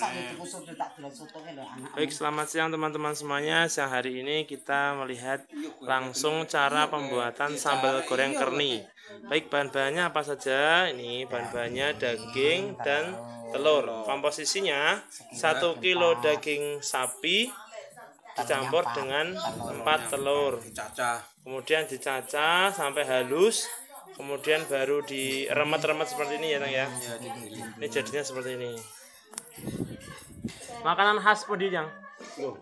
Eh. Baik, selamat siang teman-teman semuanya. Siang hari ini kita melihat iya, langsung cara iya, pembuatan iya, sambal goreng kerni. Baik, bahan-bahannya apa saja? Ini bahan-bahannya daging dan telur. Komposisinya 1 kilo daging sapi dicampur dengan 4 telur. Kemudian dicacah sampai halus, kemudian baru diremet-remet seperti ini ya, Tang ya. Ini jadinya seperti ini. Makanan khas pedijang. Loh.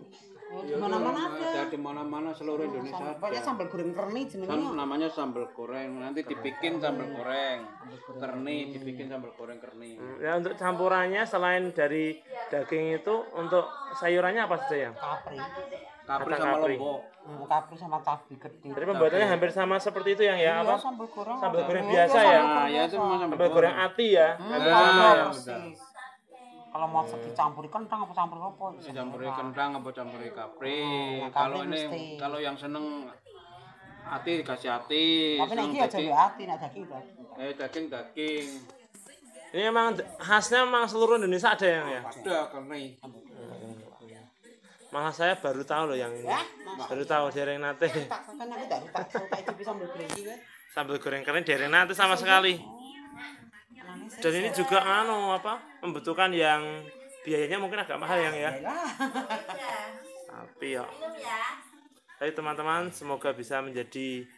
Oh, mana-mana iya, iya, ada. Di mana-mana seluruh oh, Indonesia. Pokoknya sambal goreng kerni jenengnya. namanya sambal goreng. Nanti dibikin sambal goreng. Kerni dibikin sambal goreng kerni. Hmm. Ya untuk campurannya selain dari daging itu untuk sayurannya apa saja yang? Kapri. Kapri sama kapri. lombok. kapri hmm, sama kapri kecil. Jadi pembuatannya hampir sama seperti itu yang ya iya, apa? Sambal goreng. Sambal goreng oh, biasa ya. Nah, ya itu sambal goreng ati ya. Hmm, hampir sama ya kalau mau yeah. Hmm. dicampur kentang apa campur apa campur kentang apa campur kapri nah, hmm, ya, kalau ini kalau yang seneng hati dikasih hati tapi nanti aja daging. hati nak daging eh daging daging ini emang khasnya memang seluruh Indonesia ada yang ya ada kami malah saya baru tahu loh yang ini ya, baru tahu dereng nate kan sambil kan? goreng kering dereng nate sama sekali dan ini juga anu apa membutuhkan yang biayanya mungkin agak mahal yang ya iya. tapi ya tapi teman-teman semoga bisa menjadi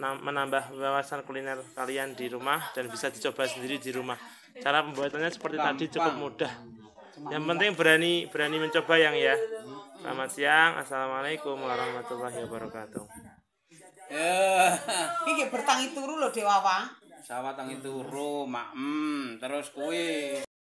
menambah wawasan kuliner kalian di rumah dan bisa dicoba sendiri di rumah cara pembuatannya seperti tadi cukup mudah yang penting berani berani mencoba yang ya selamat siang assalamualaikum warahmatullahi wabarakatuh Eh, iki bertangi turu loh Dewa Wang. sawatang tangi turu, mak terus kuwi